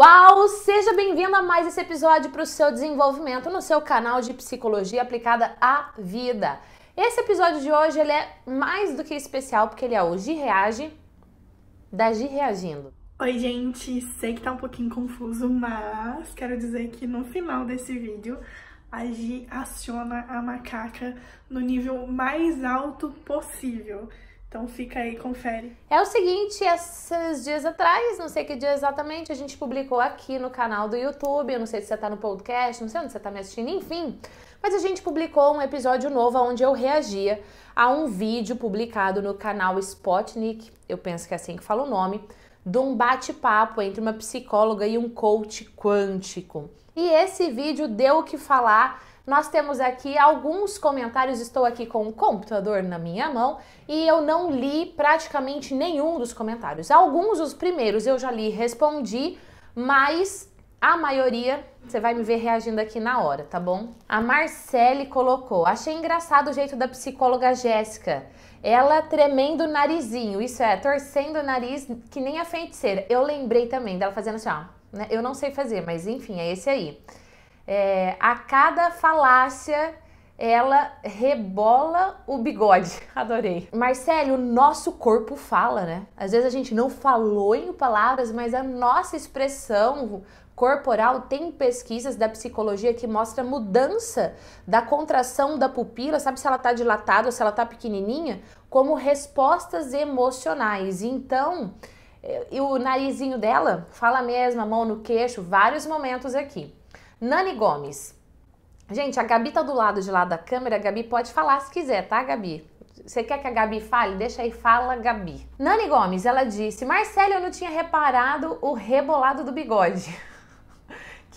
Uau! Seja bem-vindo a mais esse episódio para o seu desenvolvimento no seu canal de psicologia aplicada à vida. Esse episódio de hoje ele é mais do que especial porque ele é o Gi Reage da Gi Reagindo. Oi, gente! Sei que tá um pouquinho confuso, mas quero dizer que no final desse vídeo a Gi aciona a macaca no nível mais alto possível. Então fica aí, confere. É o seguinte, esses dias atrás, não sei que dia exatamente, a gente publicou aqui no canal do YouTube, eu não sei se você está no podcast, não sei onde você está me assistindo, enfim. Mas a gente publicou um episódio novo onde eu reagia a um vídeo publicado no canal Spotnik, eu penso que é assim que fala o nome, de um bate-papo entre uma psicóloga e um coach quântico. E esse vídeo deu o que falar nós temos aqui alguns comentários, estou aqui com o computador na minha mão e eu não li praticamente nenhum dos comentários. Alguns dos primeiros eu já li e respondi, mas a maioria, você vai me ver reagindo aqui na hora, tá bom? A Marcele colocou: Achei engraçado o jeito da psicóloga Jéssica. Ela tremendo o narizinho, isso é, torcendo o nariz que nem a feiticeira. Eu lembrei também dela fazendo assim, ó. Né? Eu não sei fazer, mas enfim, é esse aí. É, a cada falácia ela rebola o bigode. Adorei. Marcelo, o nosso corpo fala, né? Às vezes a gente não falou em palavras, mas a nossa expressão corporal tem pesquisas da psicologia que mostra mudança da contração da pupila, sabe se ela tá dilatada ou se ela tá pequenininha, como respostas emocionais. Então, e o narizinho dela fala mesmo, a mão no queixo, vários momentos aqui. Nani Gomes. Gente, a Gabi tá do lado de lá da câmera. A Gabi pode falar se quiser, tá, Gabi? Você quer que a Gabi fale? Deixa aí, fala, Gabi. Nani Gomes, ela disse: Marcelo, eu não tinha reparado o rebolado do bigode.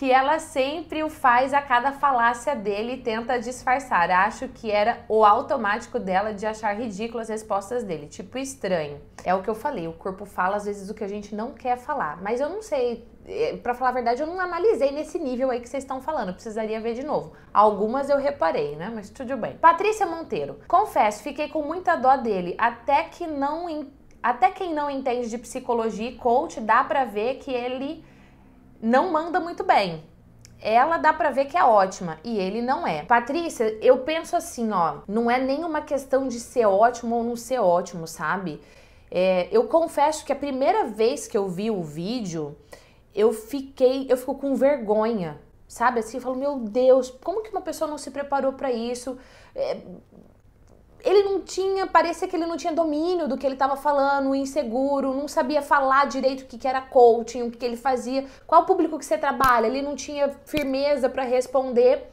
que ela sempre o faz a cada falácia dele e tenta disfarçar. Acho que era o automático dela de achar ridículas as respostas dele, tipo estranho. É o que eu falei, o corpo fala às vezes o que a gente não quer falar, mas eu não sei, eh, para falar a verdade, eu não analisei nesse nível aí que vocês estão falando, precisaria ver de novo. Algumas eu reparei, né? Mas tudo bem. Patrícia Monteiro. Confesso, fiquei com muita dó dele, até que não até quem não entende de psicologia e coach, dá para ver que ele não manda muito bem. Ela dá para ver que é ótima e ele não é. Patrícia, eu penso assim, ó, não é nenhuma questão de ser ótimo ou não ser ótimo, sabe? É, eu confesso que a primeira vez que eu vi o vídeo, eu fiquei, eu fico com vergonha, sabe? Assim, eu falo, meu Deus, como que uma pessoa não se preparou para isso? É, ele não tinha, parecia que ele não tinha domínio do que ele estava falando, inseguro, não sabia falar direito o que, que era coaching, o que, que ele fazia, qual público que você trabalha, ele não tinha firmeza para responder.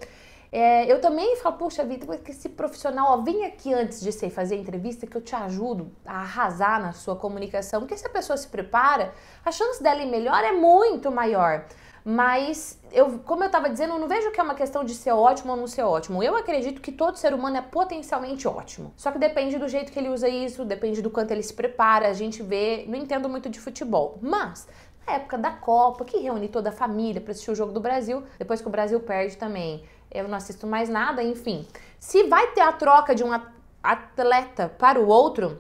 É, eu também falo, puxa vida, esse profissional, ó, vem aqui antes de você fazer a entrevista que eu te ajudo a arrasar na sua comunicação, porque se a pessoa se prepara, a chance dela ir melhor é muito maior. Mas, eu, como eu estava dizendo, eu não vejo que é uma questão de ser ótimo ou não ser ótimo. Eu acredito que todo ser humano é potencialmente ótimo. Só que depende do jeito que ele usa isso, depende do quanto ele se prepara. A gente vê, não entendo muito de futebol. Mas, na época da Copa, que reúne toda a família para assistir o jogo do Brasil, depois que o Brasil perde também, eu não assisto mais nada, enfim. Se vai ter a troca de um atleta para o outro,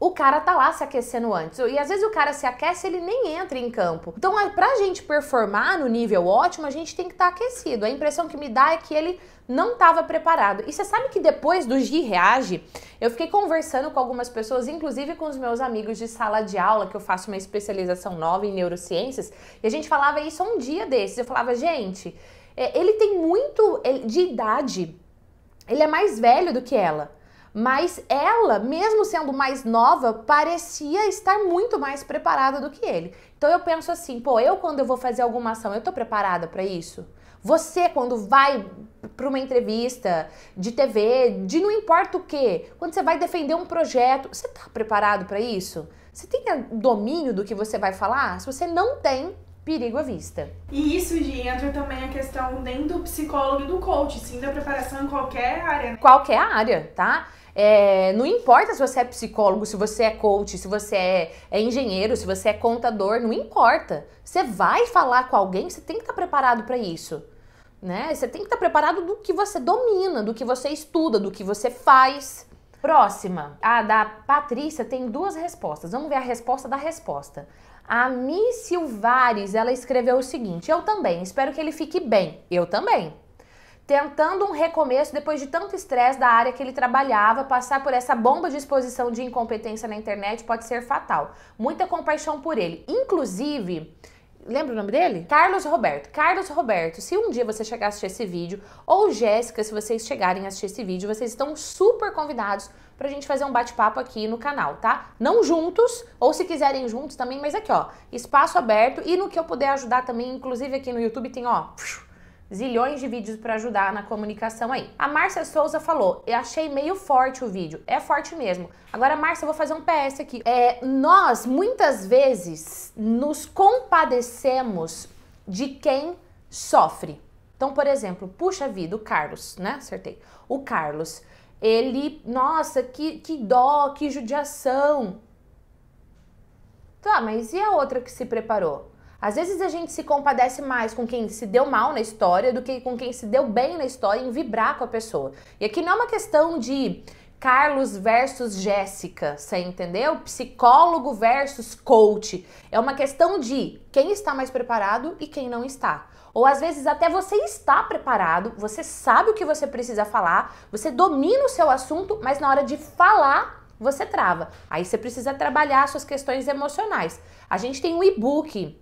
o cara tá lá se aquecendo antes. E às vezes o cara se aquece, ele nem entra em campo. Então, pra gente performar no nível ótimo, a gente tem que estar tá aquecido. A impressão que me dá é que ele não estava preparado. E você sabe que depois do Gi Reage, eu fiquei conversando com algumas pessoas, inclusive com os meus amigos de sala de aula, que eu faço uma especialização nova em neurociências, e a gente falava isso um dia desses. Eu falava, gente, é, ele tem muito de idade, ele é mais velho do que ela. Mas ela, mesmo sendo mais nova, parecia estar muito mais preparada do que ele. Então eu penso assim, pô, eu quando eu vou fazer alguma ação, eu tô preparada para isso? Você quando vai para uma entrevista de TV, de não importa o que, quando você vai defender um projeto, você tá preparado para isso? Você tem domínio do que você vai falar? Se você não tem, perigo à vista. E isso entra também a questão nem do psicólogo e do coach, sim da preparação em qualquer área. Né? Qualquer área, tá? É, não importa se você é psicólogo, se você é coach, se você é, é, engenheiro, se você é contador, não importa. Você vai falar com alguém, você tem que estar tá preparado para isso. Né? Você tem que estar tá preparado do que você domina, do que você estuda, do que você faz. Próxima, a da Patrícia tem duas respostas. Vamos ver a resposta da resposta. A Miss Silvares, ela escreveu o seguinte: Eu também, espero que ele fique bem. Eu também tentando um recomeço depois de tanto estresse da área que ele trabalhava, passar por essa bomba de exposição de incompetência na internet pode ser fatal. Muita compaixão por ele. Inclusive, lembra o nome dele? Carlos Roberto. Carlos Roberto, se um dia você chegar a assistir esse vídeo, ou Jéssica, se vocês chegarem a assistir esse vídeo, vocês estão super convidados pra gente fazer um bate-papo aqui no canal, tá? Não juntos, ou se quiserem juntos também, mas aqui, ó, espaço aberto e no que eu puder ajudar também, inclusive aqui no YouTube tem, ó, zilhões de vídeos para ajudar na comunicação aí. A Márcia Souza falou: "Eu achei meio forte o vídeo. É forte mesmo. Agora, Márcia, eu vou fazer um PS aqui. É, nós muitas vezes nos compadecemos de quem sofre. Então, por exemplo, puxa vida, o Carlos, né? Acertei. O Carlos, ele, nossa, que, que dó, que judiação. Tá, mas e a outra que se preparou? Às vezes a gente se compadece mais com quem se deu mal na história do que com quem se deu bem na história em vibrar com a pessoa. E aqui não é uma questão de Carlos versus Jéssica, você entendeu? Psicólogo versus coach. É uma questão de quem está mais preparado e quem não está. Ou às vezes até você está preparado, você sabe o que você precisa falar, você domina o seu assunto, mas na hora de falar você trava. Aí você precisa trabalhar suas questões emocionais. A gente tem um e-book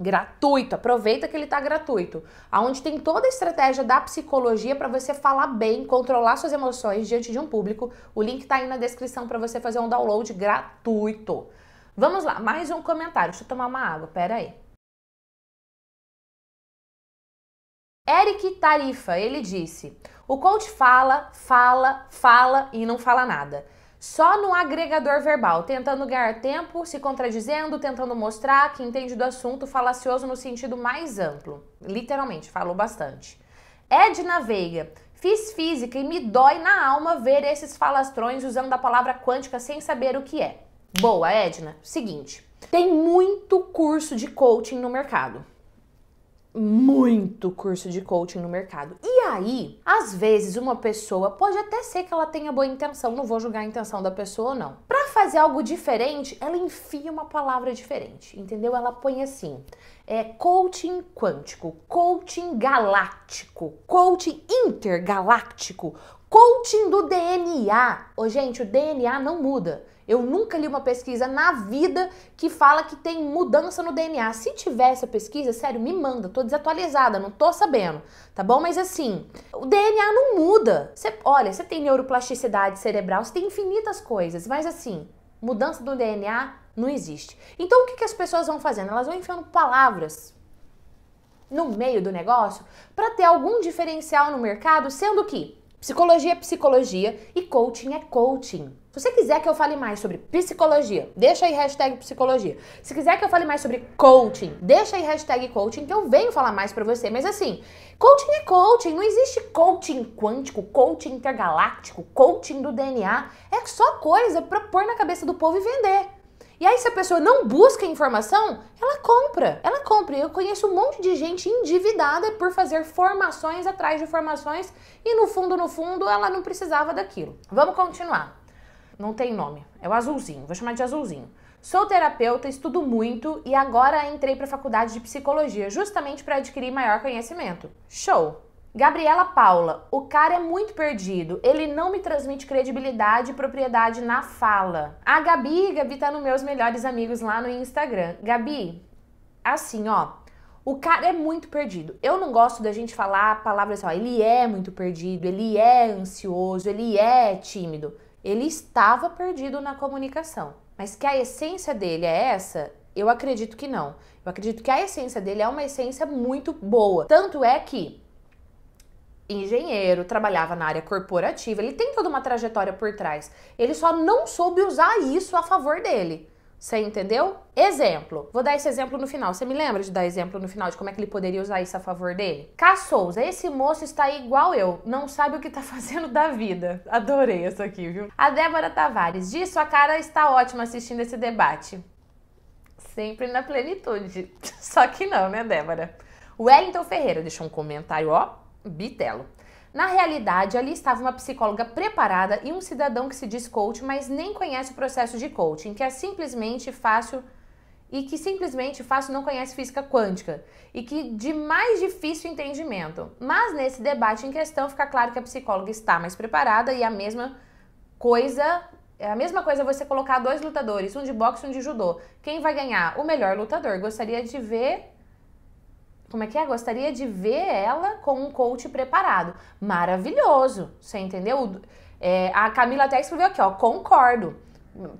gratuito. Aproveita que ele está gratuito, aonde tem toda a estratégia da psicologia para você falar bem, controlar suas emoções diante de um público. O link está aí na descrição para você fazer um download gratuito. Vamos lá, mais um comentário. Deixa eu tomar uma água, pera aí. Eric Tarifa, ele disse: "O coach fala, fala, fala e não fala nada." só no agregador verbal, tentando ganhar tempo, se contradizendo, tentando mostrar que entende do assunto falacioso no sentido mais amplo. Literalmente, falou bastante. Edna Veiga. Fiz física e me dói na alma ver esses falastrões usando a palavra quântica sem saber o que é. Boa, Edna. Seguinte, tem muito curso de coaching no mercado muito curso de coaching no mercado. E aí, às vezes, uma pessoa pode até ser que ela tenha boa intenção, não vou julgar a intenção da pessoa não. Para fazer algo diferente, ela enfia uma palavra diferente, entendeu? Ela põe assim: é coaching quântico, coaching galáctico, coaching intergaláctico, coaching do DNA. Ô, gente, o DNA não muda. Eu nunca li uma pesquisa na vida que fala que tem mudança no DNA. Se tiver essa pesquisa, sério, me manda. Tô desatualizada, não tô sabendo, tá bom? Mas assim, o DNA não muda. Você, olha, você tem neuroplasticidade cerebral, você tem infinitas coisas, mas assim, mudança do DNA não existe. Então o que, que as pessoas vão fazendo? Elas vão enfiando palavras no meio do negócio para ter algum diferencial no mercado, sendo que psicologia é psicologia e coaching é coaching. Se você quiser que eu fale mais sobre psicologia, deixa aí hashtag psicologia. Se quiser que eu fale mais sobre coaching, deixa aí hashtag coaching, que eu venho falar mais pra você. Mas assim, coaching é coaching, não existe coaching quântico, coaching intergaláctico, coaching do DNA. É só coisa pra pôr na cabeça do povo e vender. E aí, se a pessoa não busca informação, ela compra. Ela compra. Eu conheço um monte de gente endividada por fazer formações atrás de formações e no fundo, no fundo, ela não precisava daquilo. Vamos continuar não tem nome, é o azulzinho, vou chamar de azulzinho. Sou terapeuta, estudo muito e agora entrei para a faculdade de psicologia, justamente para adquirir maior conhecimento. Show! Gabriela Paula, o cara é muito perdido, ele não me transmite credibilidade e propriedade na fala. A Gabi, Gabi tá nos meus melhores amigos lá no Instagram. Gabi, assim, ó, o cara é muito perdido. Eu não gosto da gente falar palavras assim, ó, ele é muito perdido, ele é ansioso, ele é tímido. Ele estava perdido na comunicação, mas que a essência dele é essa, eu acredito que não. Eu acredito que a essência dele é uma essência muito boa. Tanto é que engenheiro, trabalhava na área corporativa, ele tem toda uma trajetória por trás. Ele só não soube usar isso a favor dele. Você entendeu? Exemplo. Vou dar esse exemplo no final. Você me lembra de dar exemplo no final de como é que ele poderia usar isso a favor dele? K. Esse moço está igual eu. Não sabe o que está fazendo da vida. Adorei essa aqui, viu? A Débora Tavares. Diz, sua cara está ótima assistindo esse debate. Sempre na plenitude. Só que não, né, Débora? O Wellington Ferreira deixou um comentário, ó, bitelo. Na realidade, ali estava uma psicóloga preparada e um cidadão que se diz coach, mas nem conhece o processo de coaching, que é simplesmente fácil e que simplesmente fácil não conhece física quântica e que de mais difícil entendimento. Mas nesse debate em questão fica claro que a psicóloga está mais preparada e a mesma coisa é a mesma coisa você colocar dois lutadores, um de boxe e um de judô. Quem vai ganhar? O melhor lutador. Gostaria de ver como é que é? Gostaria de ver ela com um coach preparado. Maravilhoso, você entendeu? É, a Camila até escreveu aqui, ó, concordo.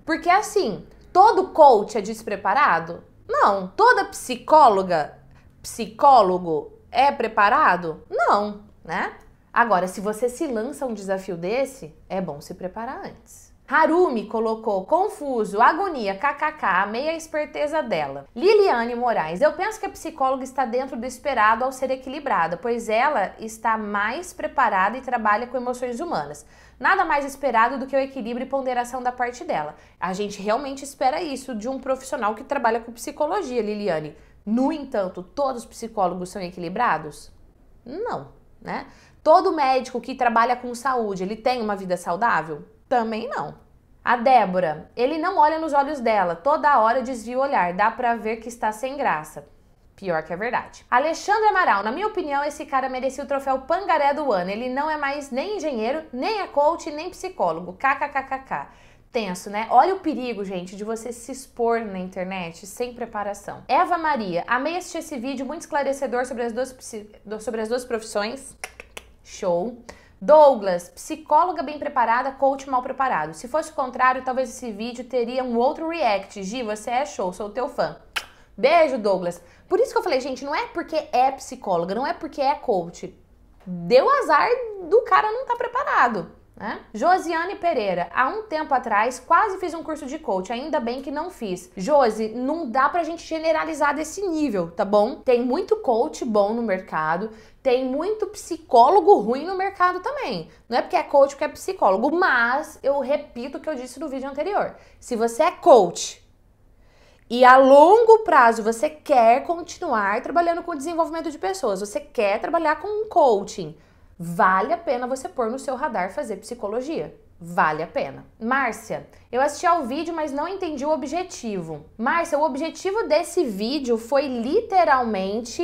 Porque assim, todo coach é despreparado? Não. Toda psicóloga, psicólogo é preparado? Não, né? Agora, se você se lança um desafio desse, é bom se preparar antes. Harumi colocou confuso, agonia, kkk, a meia esperteza dela. Liliane Moraes, eu penso que a psicóloga está dentro do esperado ao ser equilibrada, pois ela está mais preparada e trabalha com emoções humanas. Nada mais esperado do que o equilíbrio e ponderação da parte dela. A gente realmente espera isso de um profissional que trabalha com psicologia, Liliane. No entanto, todos os psicólogos são equilibrados? Não, né? Todo médico que trabalha com saúde, ele tem uma vida saudável? Também não. A Débora, ele não olha nos olhos dela, toda hora desvia o olhar, dá pra ver que está sem graça. Pior que a é verdade. Alexandre Amaral, na minha opinião, esse cara merecia o troféu Pangaré do ano. Ele não é mais nem engenheiro, nem é coach, nem psicólogo. KKKKK. Tenso, né? Olha o perigo, gente, de você se expor na internet sem preparação. Eva Maria, amei assistir esse vídeo, muito esclarecedor sobre as duas, sobre as duas profissões. Show. Douglas, psicóloga bem preparada, coach mal preparado. Se fosse o contrário, talvez esse vídeo teria um outro react. Gi, você é show, sou teu fã. Beijo, Douglas. Por isso que eu falei, gente, não é porque é psicóloga, não é porque é coach. Deu azar do cara não estar tá preparado. Né? Josiane Pereira, há um tempo atrás quase fiz um curso de coach, ainda bem que não fiz. Josi, não dá pra gente generalizar desse nível, tá bom? Tem muito coach bom no mercado, tem muito psicólogo ruim no mercado também. Não é porque é coach que é psicólogo, mas eu repito o que eu disse no vídeo anterior. Se você é coach e a longo prazo você quer continuar trabalhando com o desenvolvimento de pessoas, você quer trabalhar com coaching, vale a pena você pôr no seu radar fazer psicologia. Vale a pena. Márcia, eu assisti ao vídeo, mas não entendi o objetivo. Márcia, o objetivo desse vídeo foi literalmente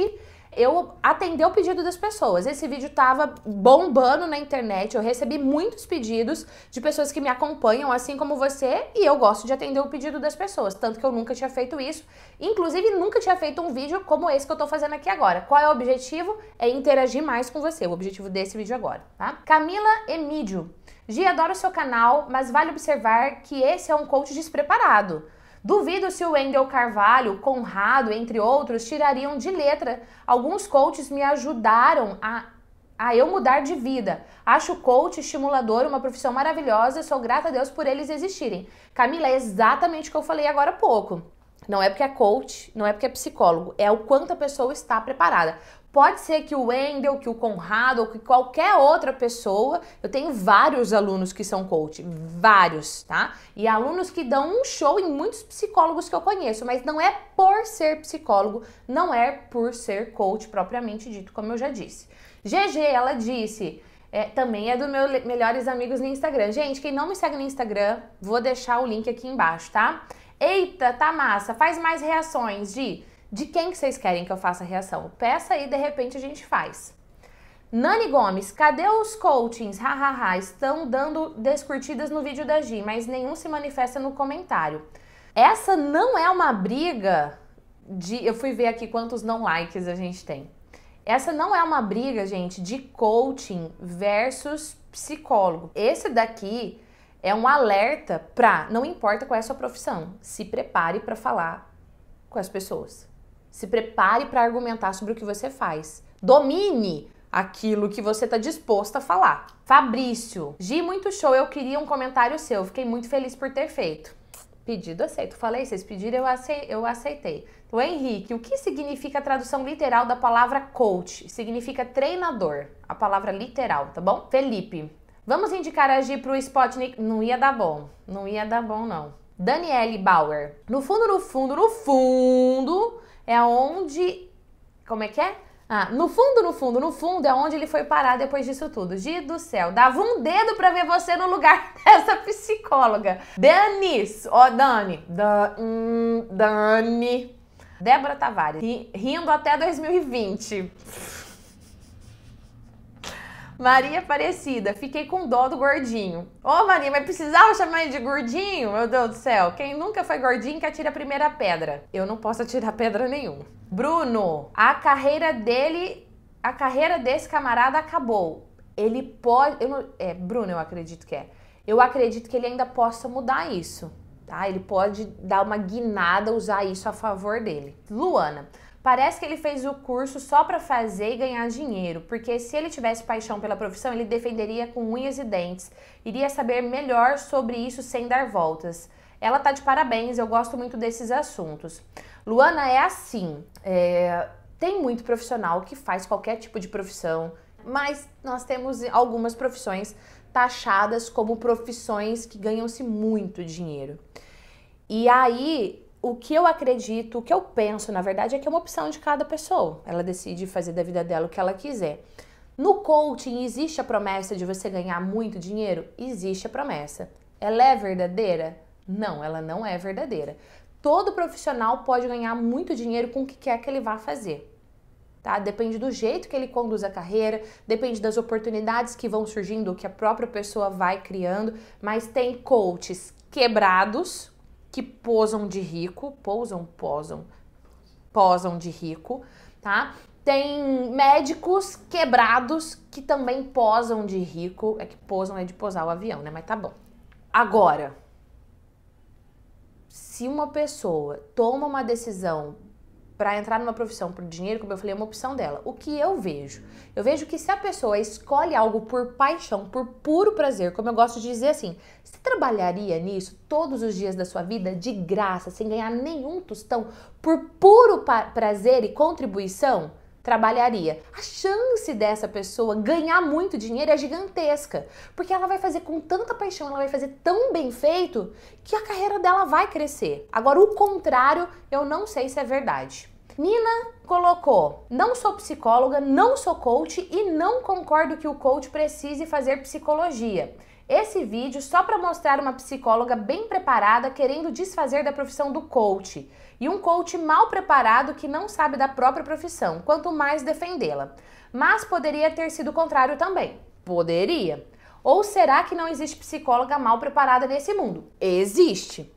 eu atender o pedido das pessoas. Esse vídeo tava bombando na internet, eu recebi muitos pedidos de pessoas que me acompanham, assim como você, e eu gosto de atender o pedido das pessoas, tanto que eu nunca tinha feito isso. Inclusive, nunca tinha feito um vídeo como esse que eu tô fazendo aqui agora. Qual é o objetivo? É interagir mais com você, o objetivo desse vídeo agora, tá? Camila Emídio. Gi, adoro seu canal, mas vale observar que esse é um coach despreparado. Duvido se o Wendel Carvalho, Conrado, entre outros, tirariam de letra. Alguns coaches me ajudaram a, a eu mudar de vida. Acho coach, estimulador, uma profissão maravilhosa. Sou grata a Deus por eles existirem. Camila, é exatamente o que eu falei agora há pouco. Não é porque é coach, não é porque é psicólogo, é o quanto a pessoa está preparada. Pode ser que o Wendel, que o Conrado ou que qualquer outra pessoa, eu tenho vários alunos que são coach, vários, tá? E alunos que dão um show em muitos psicólogos que eu conheço, mas não é por ser psicólogo, não é por ser coach propriamente dito, como eu já disse. GG, ela disse, é, também é do meu melhores amigos no Instagram. Gente, quem não me segue no Instagram, vou deixar o link aqui embaixo, tá? Eita, tá massa, faz mais reações de de quem que vocês querem que eu faça a reação? Peça aí, de repente a gente faz. Nani Gomes, cadê os coachings? Hahaha, ha, ha. estão dando descurtidas no vídeo da Gi, mas nenhum se manifesta no comentário. Essa não é uma briga de. Eu fui ver aqui quantos não likes a gente tem. Essa não é uma briga, gente, de coaching versus psicólogo. Esse daqui é um alerta para, não importa qual é a sua profissão, se prepare para falar com as pessoas. Se prepare para argumentar sobre o que você faz. Domine aquilo que você está disposto a falar. Fabrício, Gi, muito show, eu queria um comentário seu, fiquei muito feliz por ter feito. Pedido aceito. Falei, vocês pediram, eu aceitei. O Henrique, o que significa a tradução literal da palavra coach? Significa treinador, a palavra literal, tá bom? Felipe, Vamos indicar a Gi pro Spotnik. Não ia dar bom. Não ia dar bom, não. Daniele Bauer. No fundo, no fundo, no fundo é onde. Como é que é? Ah, no fundo, no fundo, no fundo é onde ele foi parar depois disso tudo. Gi do céu, dava um dedo para ver você no lugar dessa psicóloga. Danis, ó oh, Dani, da, hum, Dani. Débora Tavares, rindo até 2020. Maria Aparecida, fiquei com dó do gordinho. Ô oh, Maria, mas precisava chamar ele de gordinho? Meu Deus do céu, quem nunca foi gordinho que atira a primeira pedra? Eu não posso atirar pedra nenhuma. Bruno, a carreira dele, a carreira desse camarada acabou. Ele pode, eu não, é, Bruno, eu acredito que é. Eu acredito que ele ainda possa mudar isso, tá? Ele pode dar uma guinada, usar isso a favor dele. Luana, Parece que ele fez o curso só para fazer e ganhar dinheiro, porque se ele tivesse paixão pela profissão, ele defenderia com unhas e dentes, iria saber melhor sobre isso sem dar voltas. Ela tá de parabéns, eu gosto muito desses assuntos. Luana é assim, é, tem muito profissional que faz qualquer tipo de profissão, mas nós temos algumas profissões taxadas como profissões que ganham-se muito dinheiro. E aí o que eu acredito, o que eu penso, na verdade, é que é uma opção de cada pessoa. Ela decide fazer da vida dela o que ela quiser. No coaching existe a promessa de você ganhar muito dinheiro? Existe a promessa. Ela é verdadeira? Não, ela não é verdadeira. Todo profissional pode ganhar muito dinheiro com o que quer que ele vá fazer. Tá? Depende do jeito que ele conduz a carreira, depende das oportunidades que vão surgindo, que a própria pessoa vai criando, mas tem coaches quebrados, que posam de rico, pousam, posam, posam de rico, tá? Tem médicos quebrados que também posam de rico, é que posam é de posar o avião, né? Mas tá bom. Agora, se uma pessoa toma uma decisão para entrar numa profissão por dinheiro, como eu falei, é uma opção dela. O que eu vejo? Eu vejo que se a pessoa escolhe algo por paixão, por puro prazer, como eu gosto de dizer assim, você trabalharia nisso todos os dias da sua vida de graça, sem ganhar nenhum tostão, por puro prazer e contribuição? trabalharia. A chance dessa pessoa ganhar muito dinheiro é gigantesca, porque ela vai fazer com tanta paixão, ela vai fazer tão bem feito que a carreira dela vai crescer. Agora, o contrário, eu não sei se é verdade. Nina colocou: Não sou psicóloga, não sou coach e não concordo que o coach precise fazer psicologia. Esse vídeo só para mostrar uma psicóloga bem preparada querendo desfazer da profissão do coach e um coach mal preparado que não sabe da própria profissão, quanto mais defendê-la. Mas poderia ter sido o contrário também. Poderia. Ou será que não existe psicóloga mal preparada nesse mundo? Existe.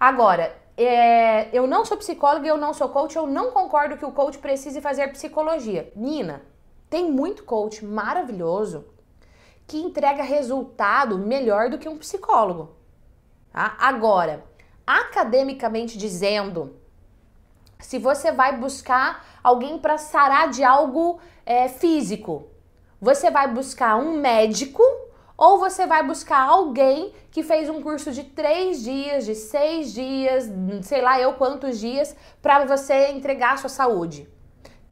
Agora, é, eu não sou psicóloga, eu não sou coach, eu não concordo que o coach precise fazer psicologia. Nina, tem muito coach maravilhoso que entrega resultado melhor do que um psicólogo. Tá? Agora, academicamente dizendo, se você vai buscar alguém para sarar de algo é, físico, você vai buscar um médico ou você vai buscar alguém que fez um curso de três dias, de seis dias, sei lá eu quantos dias, para você entregar a sua saúde.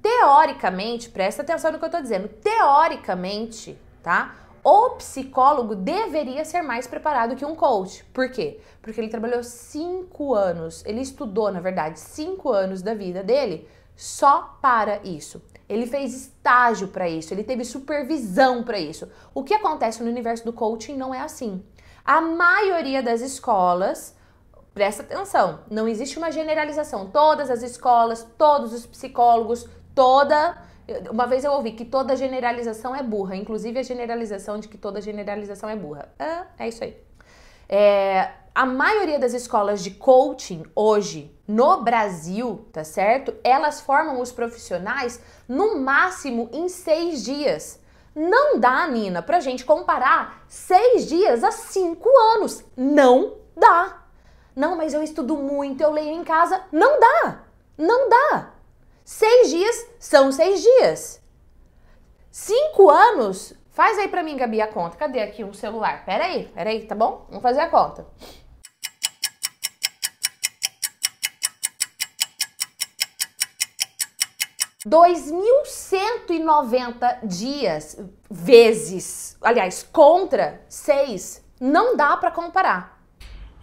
Teoricamente, presta atenção no que eu estou dizendo, teoricamente, tá? o psicólogo deveria ser mais preparado que um coach. Por quê? Porque ele trabalhou cinco anos, ele estudou, na verdade, cinco anos da vida dele só para isso. Ele fez estágio para isso, ele teve supervisão para isso. O que acontece no universo do coaching não é assim. A maioria das escolas, presta atenção, não existe uma generalização. Todas as escolas, todos os psicólogos, toda uma vez eu ouvi que toda generalização é burra, inclusive a generalização de que toda generalização é burra. Ah, é isso aí. É, a maioria das escolas de coaching hoje no Brasil, tá certo? Elas formam os profissionais no máximo em seis dias. Não dá, Nina, pra gente comparar seis dias a cinco anos. Não dá. Não, mas eu estudo muito, eu leio em casa. Não dá. Não dá. Seis dias são seis dias. Cinco anos, faz aí pra mim, Gabi, a conta. Cadê aqui um celular? Pera aí, pera aí, tá bom? Vamos fazer a conta. Dois mil cento e noventa dias vezes, aliás, contra seis, não dá para comparar.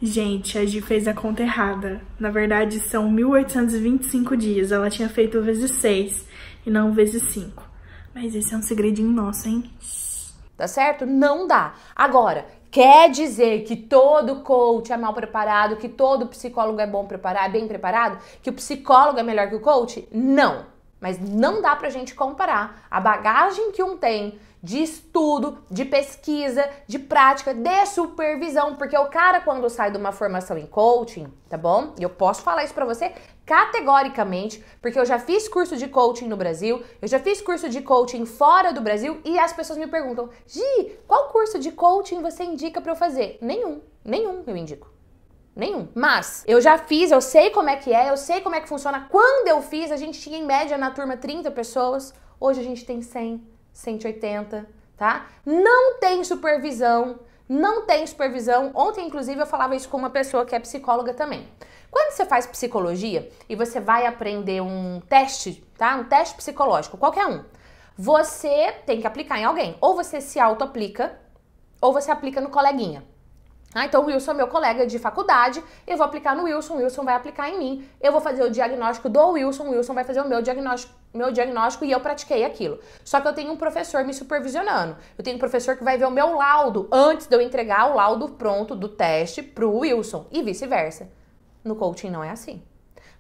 Gente, a Gi fez a conta errada. Na verdade, são 1825 dias. Ela tinha feito vezes 6 e não vezes 5. Mas esse é um segredinho nosso, hein? Tá certo? Não dá. Agora, quer dizer que todo coach é mal preparado, que todo psicólogo é bom preparado, bem preparado, que o psicólogo é melhor que o coach? Não. Mas não dá pra gente comparar a bagagem que um tem de estudo, de pesquisa, de prática, de supervisão, porque o cara quando sai de uma formação em coaching, tá bom? E eu posso falar isso para você categoricamente, porque eu já fiz curso de coaching no Brasil, eu já fiz curso de coaching fora do Brasil e as pessoas me perguntam: "Gi, qual curso de coaching você indica para eu fazer?" Nenhum, nenhum eu indico. Nenhum. Mas eu já fiz, eu sei como é que é, eu sei como é que funciona. Quando eu fiz, a gente tinha em média na turma 30 pessoas. Hoje a gente tem 100, 180, tá? Não tem supervisão, não tem supervisão. Ontem, inclusive, eu falava isso com uma pessoa que é psicóloga também. Quando você faz psicologia e você vai aprender um teste, tá? Um teste psicológico, qualquer um. Você tem que aplicar em alguém. Ou você se auto-aplica, ou você aplica no coleguinha. Ah, então o Wilson é meu colega de faculdade, eu vou aplicar no Wilson, o Wilson vai aplicar em mim. Eu vou fazer o diagnóstico do Wilson, o Wilson vai fazer o meu diagnóstico, meu diagnóstico e eu pratiquei aquilo. Só que eu tenho um professor me supervisionando. Eu tenho um professor que vai ver o meu laudo antes de eu entregar o laudo pronto do teste pro Wilson e vice-versa. No coaching não é assim.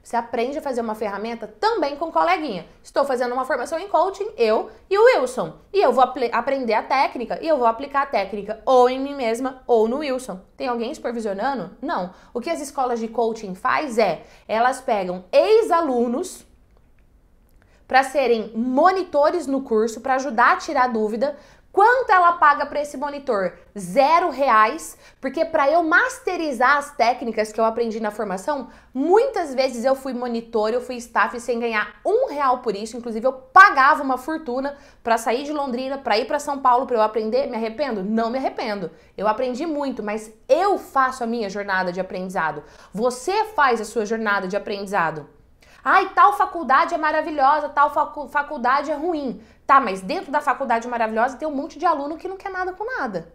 Você aprende a fazer uma ferramenta também com coleguinha. Estou fazendo uma formação em coaching, eu e o Wilson. E eu vou aprender a técnica e eu vou aplicar a técnica ou em mim mesma ou no Wilson. Tem alguém supervisionando? Não. O que as escolas de coaching faz é, elas pegam ex-alunos para serem monitores no curso, para ajudar a tirar dúvida, Quanto ela paga para esse monitor? Zero reais, porque para eu masterizar as técnicas que eu aprendi na formação, muitas vezes eu fui monitor, eu fui staff sem ganhar um real por isso. Inclusive, eu pagava uma fortuna para sair de Londrina, para ir para São Paulo, para eu aprender. Me arrependo? Não me arrependo. Eu aprendi muito, mas eu faço a minha jornada de aprendizado. Você faz a sua jornada de aprendizado. Ai, tal faculdade é maravilhosa, tal facu faculdade é ruim. Tá, mas dentro da faculdade maravilhosa tem um monte de aluno que não quer nada com nada.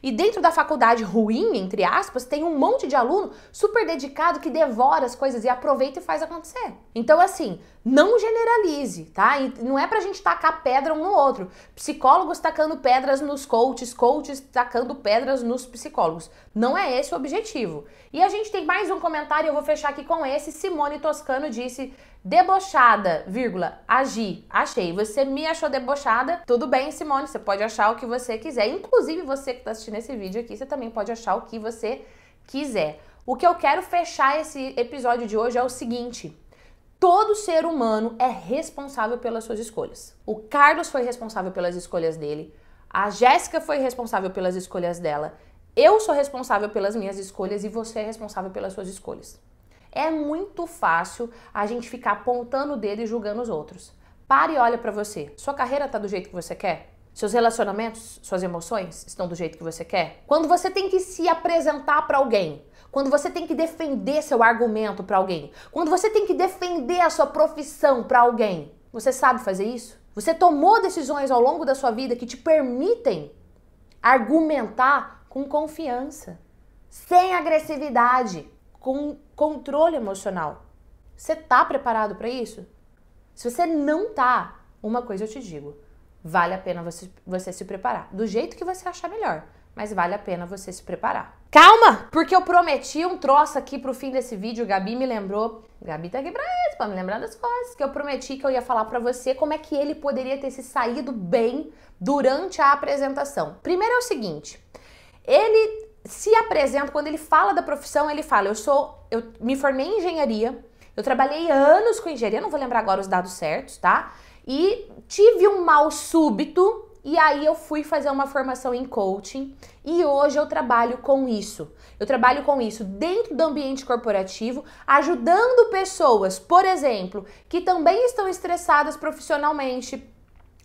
E dentro da faculdade ruim, entre aspas, tem um monte de aluno super dedicado que devora as coisas e aproveita e faz acontecer. Então, assim, não generalize, tá? E não é pra gente tacar pedra um no outro. Psicólogos tacando pedras nos coaches, coaches tacando pedras nos psicólogos. Não é esse o objetivo. E a gente tem mais um comentário, eu vou fechar aqui com esse. Simone Toscano disse: Debochada, vírgula, agi, achei. Você me achou debochada? Tudo bem, Simone, você pode achar o que você quiser. Inclusive, você que está assistindo esse vídeo aqui, você também pode achar o que você quiser. O que eu quero fechar esse episódio de hoje é o seguinte: todo ser humano é responsável pelas suas escolhas. O Carlos foi responsável pelas escolhas dele, a Jéssica foi responsável pelas escolhas dela, eu sou responsável pelas minhas escolhas e você é responsável pelas suas escolhas. É muito fácil a gente ficar apontando o dedo e julgando os outros. Pare e olha para você. Sua carreira tá do jeito que você quer? Seus relacionamentos, suas emoções estão do jeito que você quer? Quando você tem que se apresentar para alguém, quando você tem que defender seu argumento para alguém, quando você tem que defender a sua profissão para alguém, você sabe fazer isso? Você tomou decisões ao longo da sua vida que te permitem argumentar com confiança, sem agressividade, com controle emocional. Você tá preparado para isso? Se você não tá, uma coisa eu te digo: vale a pena você, você se preparar, do jeito que você achar melhor, mas vale a pena você se preparar. Calma, porque eu prometi um troço aqui pro fim desse vídeo, Gabi me lembrou. Gabi tá aqui pra isso, pra me lembrar das coisas, que eu prometi que eu ia falar para você como é que ele poderia ter se saído bem durante a apresentação. Primeiro é o seguinte, ele se apresenta, quando ele fala da profissão, ele fala: eu sou, eu me formei em engenharia, eu trabalhei anos com engenharia, não vou lembrar agora os dados certos, tá? E tive um mal súbito e aí eu fui fazer uma formação em coaching e hoje eu trabalho com isso. Eu trabalho com isso dentro do ambiente corporativo, ajudando pessoas, por exemplo, que também estão estressadas profissionalmente,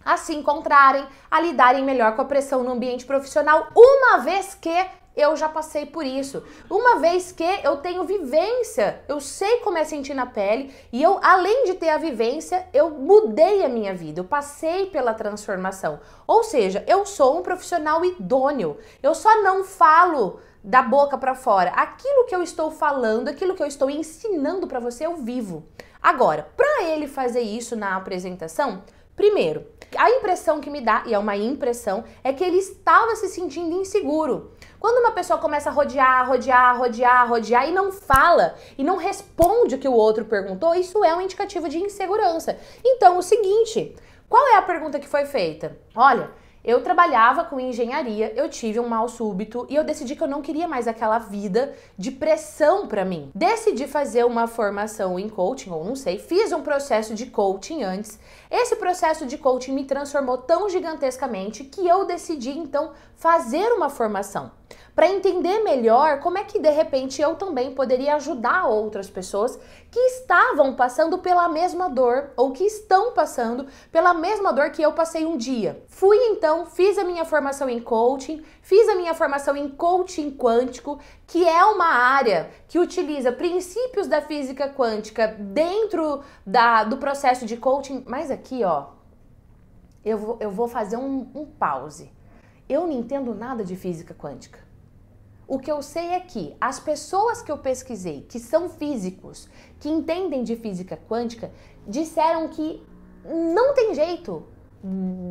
a se encontrarem, a lidarem melhor com a pressão no ambiente profissional, uma vez que eu já passei por isso. Uma vez que eu tenho vivência, eu sei como é sentir na pele e eu, além de ter a vivência, eu mudei a minha vida, eu passei pela transformação. Ou seja, eu sou um profissional idôneo. Eu só não falo da boca para fora. Aquilo que eu estou falando, aquilo que eu estou ensinando para você, eu vivo. Agora, para ele fazer isso na apresentação, primeiro, a impressão que me dá, e é uma impressão, é que ele estava se sentindo inseguro. Quando uma pessoa começa a rodear, rodear, rodear, rodear e não fala e não responde o que o outro perguntou, isso é um indicativo de insegurança. Então, o seguinte, qual é a pergunta que foi feita? Olha, eu trabalhava com engenharia, eu tive um mal súbito e eu decidi que eu não queria mais aquela vida de pressão para mim. Decidi fazer uma formação em coaching, ou não sei, fiz um processo de coaching antes. Esse processo de coaching me transformou tão gigantescamente que eu decidi então fazer uma formação para entender melhor como é que de repente eu também poderia ajudar outras pessoas que estavam passando pela mesma dor ou que estão passando pela mesma dor que eu passei um dia. Fui então, fiz a minha formação em coaching, fiz a minha formação em coaching quântico, que é uma área que utiliza princípios da física quântica dentro da, do processo de coaching. Mas aqui, ó, eu vou, eu vou fazer um, um pause. Eu não entendo nada de física quântica. O que eu sei é que as pessoas que eu pesquisei, que são físicos, que entendem de física quântica, disseram que não tem jeito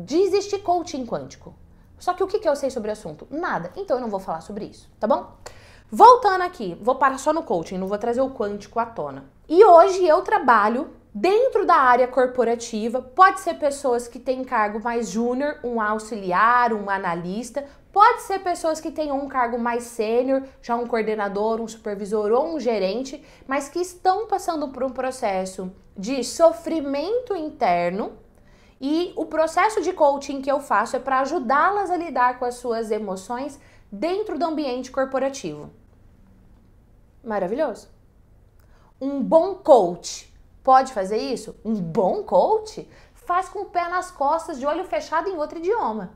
de existir coaching quântico. Só que o que eu sei sobre o assunto? Nada. Então eu não vou falar sobre isso, tá bom? Voltando aqui, vou parar só no coaching, não vou trazer o quântico à tona. E hoje eu trabalho dentro da área corporativa, pode ser pessoas que têm cargo mais júnior, um auxiliar, um analista, Pode ser pessoas que tenham um cargo mais sênior, já um coordenador, um supervisor ou um gerente, mas que estão passando por um processo de sofrimento interno. E o processo de coaching que eu faço é para ajudá-las a lidar com as suas emoções dentro do ambiente corporativo. Maravilhoso. Um bom coach pode fazer isso? Um bom coach faz com o pé nas costas, de olho fechado em outro idioma.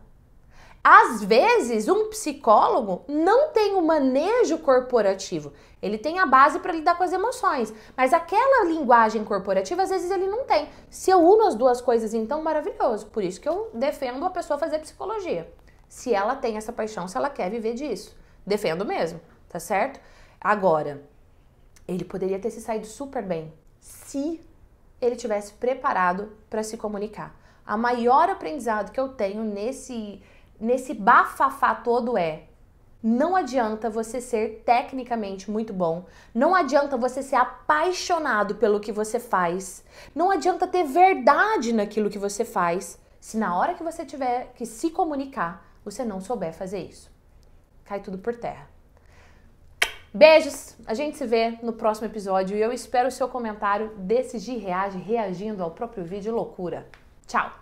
Às vezes, um psicólogo não tem o manejo corporativo. Ele tem a base para lidar com as emoções, mas aquela linguagem corporativa às vezes ele não tem. Se eu uno as duas coisas, então maravilhoso. Por isso que eu defendo a pessoa fazer psicologia. Se ela tem essa paixão, se ela quer viver disso. Defendo mesmo, tá certo? Agora, ele poderia ter se saído super bem se ele tivesse preparado para se comunicar. A maior aprendizado que eu tenho nesse nesse bafafá todo é não adianta você ser tecnicamente muito bom, não adianta você ser apaixonado pelo que você faz, não adianta ter verdade naquilo que você faz, se na hora que você tiver que se comunicar, você não souber fazer isso. Cai tudo por terra. Beijos, a gente se vê no próximo episódio e eu espero o seu comentário. Decidir reage reagindo ao próprio vídeo loucura. Tchau!